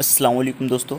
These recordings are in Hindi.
असलम दोस्तों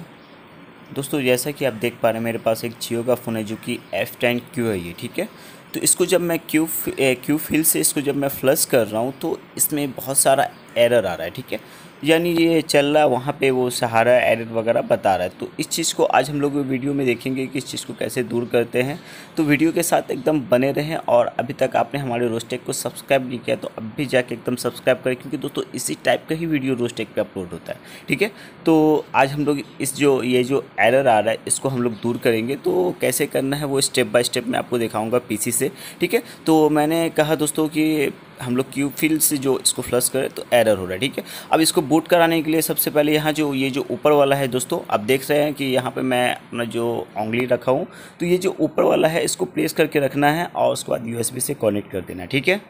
दोस्तों जैसा कि आप देख पा रहे हैं मेरे पास एक जियो का फ़ोन है जो कि एफ़ टेन क्यू है ये ठीक है तो इसको जब मैं क्यू क्यू फिल से इसको जब मैं फ्लश कर रहा हूँ तो इसमें बहुत सारा एरर आ रहा है ठीक है यानी ये चल रहा है वहाँ पे वो सहारा एडिट वगैरह बता रहा है तो इस चीज़ को आज हम लोग वीडियो में देखेंगे कि इस चीज़ को कैसे दूर करते हैं तो वीडियो के साथ एकदम बने रहें और अभी तक आपने हमारे रोस्टेक को सब्सक्राइब नहीं किया तो अब भी जाके एकदम सब्सक्राइब करें क्योंकि दोस्तों इसी टाइप का ही वीडियो रोस्टेक पर अपलोड होता है ठीक है तो आज हम लोग इस जो ये जो एरर आ रहा है इसको हम लोग दूर करेंगे तो कैसे करना है वो स्टेप बाय स्टेप मैं आपको दिखाऊँगा पी से ठीक है तो मैंने कहा दोस्तों कि हम लोग क्यू फील्ड से जो इसको फ्लश करें तो एरर हो रहा है ठीक है अब इसको बूट कराने के लिए सबसे पहले यहाँ जो ये जो ऊपर वाला है दोस्तों आप देख रहे हैं कि यहाँ पे मैं अपना जो उंगली रखा हूँ तो ये जो ऊपर वाला है इसको प्लेस करके रखना है और उसके बाद यूएसबी से कनेक्ट कर देना ठीक है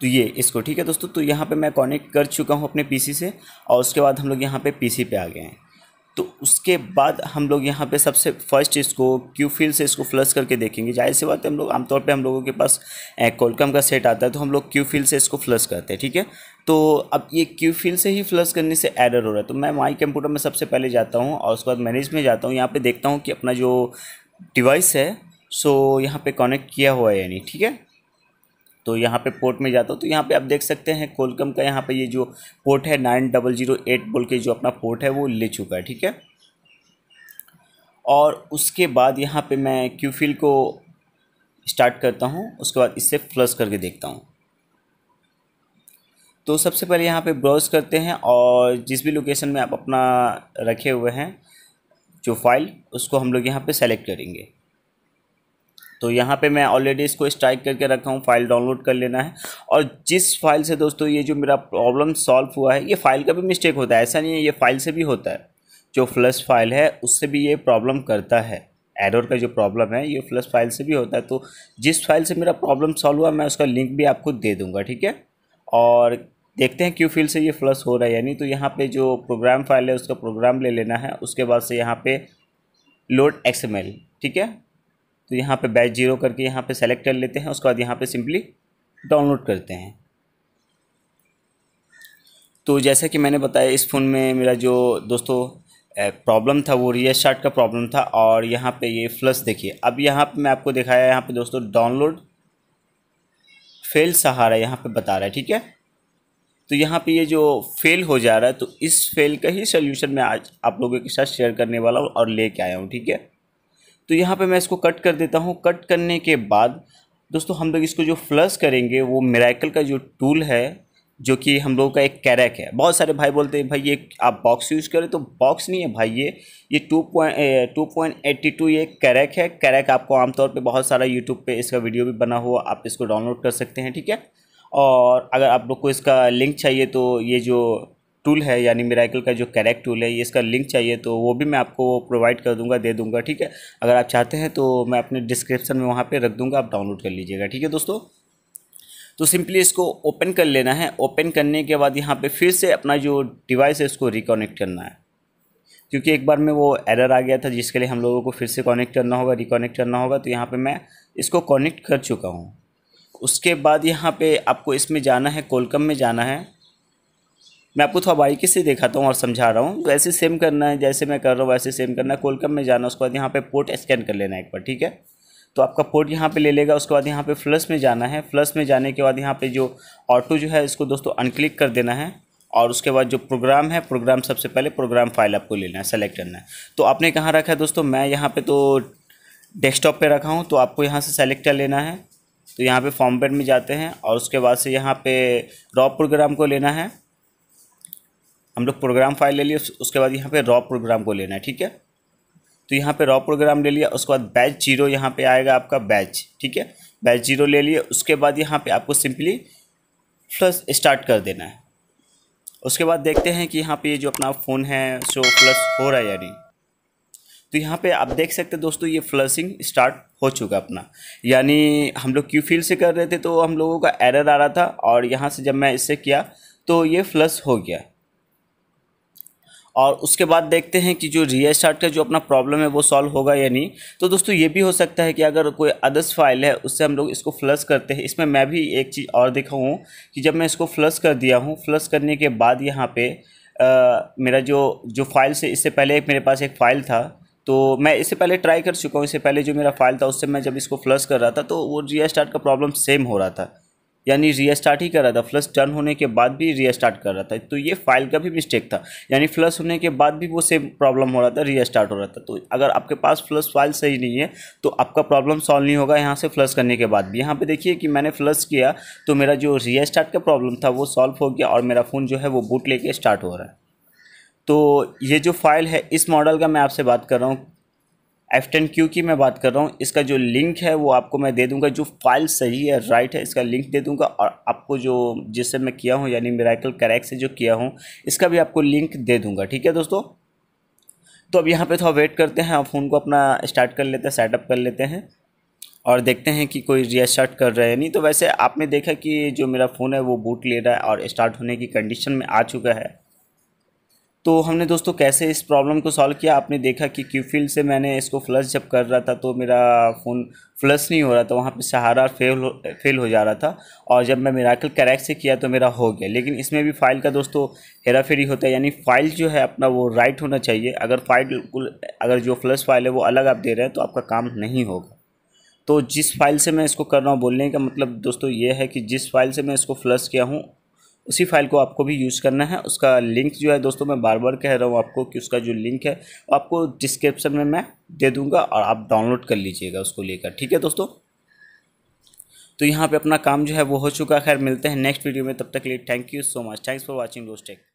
तो ये इसको ठीक है दोस्तों तो यहाँ पर मैं कॉनेक्ट कर चुका हूँ अपने पी से और उसके बाद हम लोग यहाँ पे सी पे आ गए हैं तो उसके बाद हम लोग यहाँ पे सबसे फर्स्ट इसको क्यू फिल से इसको फ्लश करके देखेंगे जाहिर सी बात है हम लोग आमतौर पे हम लोगों के पास कोलकम का सेट आता है तो हम लोग क्यू फील्ड से इसको फ्लश करते हैं ठीक है तो अब ये क्यू फील्ड से ही फ्लश करने से एरर हो रहा है तो मैं माई कंप्यूटर में सबसे पहले जाता हूँ और उसके बाद मैनेज में जाता हूँ यहाँ पर देखता हूँ कि अपना जो डिवाइस है सो यहाँ पर कनेक्ट किया हुआ है यानी ठीक है तो यहाँ पे पोर्ट में जाता हूँ तो यहाँ पे आप देख सकते हैं कोलकम का यहाँ पे ये जो पोर्ट है नाइन डबल जीरो एट बोल के जो अपना पोर्ट है वो ले चुका है ठीक है और उसके बाद यहाँ पे मैं क्यूफिल को स्टार्ट करता हूँ उसके बाद इससे फ्लस करके देखता हूँ तो सबसे पहले यहाँ पे ब्राउज़ करते हैं और जिस भी लोकेशन में आप अपना रखे हुए हैं जो फाइल उसको हम लोग यहाँ पर सेलेक्ट करेंगे तो यहाँ पे मैं ऑलरेडी इसको स्ट्राइक करके रखा हूँ फाइल डाउनलोड कर लेना है और जिस फाइल से दोस्तों ये जो मेरा प्रॉब्लम सॉल्व हुआ है ये फाइल का भी मिस्टेक होता है ऐसा नहीं है ये फाइल से भी होता है जो फ्लश फाइल है उससे भी ये प्रॉब्लम करता है एरर का जो प्रॉब्लम है ये फ्लश फाइल से भी होता है तो जिस फाइल से मेरा प्रॉब्लम सॉल्व हुआ मैं उसका लिंक भी आपको दे दूँगा ठीक है और देखते हैं क्यों फील्ड से ये फ्लश हो रहा है यानी तो यहाँ पे जो प्रोग्राम फाइल है उसका प्रोग्राम ले लेना है उसके बाद से यहाँ पे लोड एक्सएमएल ठीक है तो यहाँ पे बैच जीरो करके यहाँ पे सेलेक्ट कर लेते हैं उसके बाद यहाँ पे सिंपली डाउनलोड करते हैं तो जैसा कि मैंने बताया इस फ़ोन में मेरा जो दोस्तों प्रॉब्लम था वो रीस्टार्ट का प्रॉब्लम था और यहाँ पे ये फ्लस देखिए अब यहाँ पे मैं आपको दिखाया यहाँ पे दोस्तों डाउनलोड फेल सहारा यहाँ पे बता रहा है ठीक है तो यहाँ पे ये जो फेल हो जा रहा है तो इस फेल का ही सोल्यूशन मैं आज आप लोगों के साथ शेयर करने वाला हूँ और लेके आया हूँ ठीक है तो यहाँ पे मैं इसको कट कर देता हूँ कट करने के बाद दोस्तों हम लोग इसको जो फ्लस करेंगे वो मेराकल का जो टूल है जो कि हम लोगों का एक कैरेक है बहुत सारे भाई बोलते हैं भाई ये आप बॉक्स यूज़ करें तो बॉक्स नहीं है भाई ये ये two point two point eighty two ये कैरेक है कैरेक आपको आमतौर पे बहुत सारा यूट्यूब पे इसका वीडियो भी बना हुआ आप इसको डाउनलोड कर सकते हैं ठीक है और अगर आप लोग को इसका लिंक चाहिए तो ये जो टूल है यानी मेराइकल का जो कैरेक्ट टूल है इसका लिंक चाहिए तो वो भी मैं आपको प्रोवाइड कर दूंगा दे दूंगा ठीक है अगर आप चाहते हैं तो मैं अपने डिस्क्रिप्शन में वहाँ पर रख दूँगा आप डाउनलोड कर लीजिएगा ठीक है दोस्तों तो सिंपली इसको ओपन कर लेना है ओपन करने के बाद यहाँ पर फिर से अपना जो डिवाइस है इसको रिकनेक्ट करना है क्योंकि एक बार में वो एरर आ गया था जिसके लिए हम लोगों को फिर से कनेक्ट करना होगा रिकनेक्ट करना होगा तो यहाँ पे मैं इसको कनेक्ट कर चुका हूँ उसके बाद यहाँ पे आपको इसमें जाना है कोलकम में जाना है मैं आपको थोड़ा बारीकी से दिखाता हूँ और समझा रहा हूँ तो ऐसे सेम करना है जैसे मैं कर रहा हूँ वैसे सेम करना है कोलकम में जाना उसके बाद यहाँ पे पोर्ट स्कैन कर लेना है एक बार ठीक है तो आपका पोर्ट यहाँ पे ले लेगा उसके बाद यहाँ पे फ्लस में जाना है फ्लस में जाने के बाद यहाँ पर जो ऑटो जो है इसको दोस्तों अनक्लिक कर देना है और उसके बाद जो प्रोग्राम है प्रोग्राम सबसे पहले प्रोग्राम फाइल आपको लेना है सेलेक्ट करना है तो आपने कहाँ रखा है दोस्तों मैं यहाँ पर तो डेस्कटॉप पर रखा हूँ तो आपको यहाँ से सेलेक्ट कर लेना है तो यहाँ पर फॉर्म पेड में जाते हैं और उसके बाद से यहाँ पर रॉ प्रोग्राम को लेना है हम लोग प्रोग्राम फाइल ले लिए उसके बाद यहाँ पे रॉ प्रोग्राम को लेना है ठीक है तो यहाँ पे रॉ प्रोग्राम ले लिया उसके बाद बैच जीरो यहाँ पे आएगा आपका बैच ठीक है बैच जीरो ले लिए उसके बाद यहाँ पे आपको सिंपली प्लस स्टार्ट कर देना है उसके बाद देखते हैं कि यहाँ पे ये जो अपना फ़ोन है सो प्लस हो रहा है या नहीं तो यहाँ पे आप देख सकते हैं दोस्तों ये फ्लसिंग स्टार्ट हो चुका अपना यानी हम लोग क्यू फील से कर रहे थे तो हम लोगों का एरर आ रहा था और यहाँ से जब मैं इससे किया तो ये फ्लस हो गया और उसके बाद देखते हैं कि जो री स्टार्ट का जो अपना प्रॉब्लम है वो सॉल्व होगा या नहीं तो दोस्तों ये भी हो सकता है कि अगर कोई अदर्स फाइल है उससे हम लोग इसको फ्लश करते हैं इसमें मैं भी एक चीज़ और दिखाऊँ कि जब मैं इसको फ्लश कर दिया हूँ फ्लश करने के बाद यहाँ पर मेरा जो जो फाइल से इससे पहले मेरे पास एक फ़ाइल था तो मैं इससे पहले ट्राई कर चुका हूँ इससे पहले जो मेरा फाइल था उससे मैं जब इसको फ्लश कर रहा था तो वो रिया स्टार्ट का प्रॉब्लम सेम हो रहा था यानी रीस्टार्ट ही कर रहा था फ्लस टर्न होने के बाद भी रीस्टार्ट कर रहा था तो ये फाइल का भी मिस्टेक था यानी फ्लस होने के बाद भी वो सेम प्रॉब्लम हो रहा था रीस्टार्ट हो रहा था तो अगर आपके पास फ्लस फाइल सही नहीं है तो आपका प्रॉब्लम सॉल्व नहीं होगा यहाँ से फ्लस करने के बाद भी यहाँ पे देखिए कि मैंने फ्लस किया तो मेरा जो रीस्टार्ट का प्रॉब्लम था वो सॉल्व हो गया और मेरा फ़ोन जो है वो बूट लेके स्टार्ट हो रहा है तो ये जो फाइल है इस मॉडल का मैं आपसे बात कर रहा हूँ एफ टेन क्यू की मैं बात कर रहा हूँ इसका जो लिंक है वो आपको मैं दे दूंगा जो फाइल सही है राइट है इसका लिंक दे दूंगा और आपको जो जिससे मैं किया हूँ यानी मेराकल करैक से जो किया हूँ इसका भी आपको लिंक दे दूंगा ठीक है दोस्तों तो अब यहाँ पे थोड़ा वेट करते हैं और फ़ोन को अपना स्टार्ट कर लेते हैं सेटअप कर लेते हैं और देखते हैं कि कोई रीस्टार्ट कर रहा है नहीं तो वैसे आपने देखा कि जो मेरा फ़ोन है वो बूट ले रहा है और स्टार्ट होने की कंडीशन में आ चुका है तो हमने दोस्तों कैसे इस प्रॉब्लम को सॉल्व किया आपने देखा कि क्यूफिल से मैंने इसको फ्लश जब कर रहा था तो मेरा फ़ोन फ्लश नहीं हो रहा था वहाँ पे सहारा फेल हो फेल हो जा रहा था और जब मैं मेराकल करैक से किया तो मेरा हो गया लेकिन इसमें भी फाइल का दोस्तों हेरा फेरी होता है यानी फाइल जो है अपना वो राइट होना चाहिए अगर फाइल अगर जो फ्लश फाइल है वो अलग आप दे रहे हैं तो आपका काम नहीं होगा तो जिस फाइल से मैं इसको कर रहा हूँ बोलने का मतलब दोस्तों ये है कि जिस फाइल से मैं इसको फ्लश किया हूँ उसी फाइल को आपको भी यूज़ करना है उसका लिंक जो है दोस्तों मैं बार बार कह रहा हूँ आपको कि उसका जो लिंक है आपको डिस्क्रिप्शन में मैं दे दूँगा और आप डाउनलोड कर लीजिएगा उसको लेकर ठीक है दोस्तों तो यहाँ पे अपना काम जो है वो हो चुका है खैर मिलते हैं नेक्स्ट वीडियो में तब तक के लिए thank you so much thanks for watching दोस्त टेक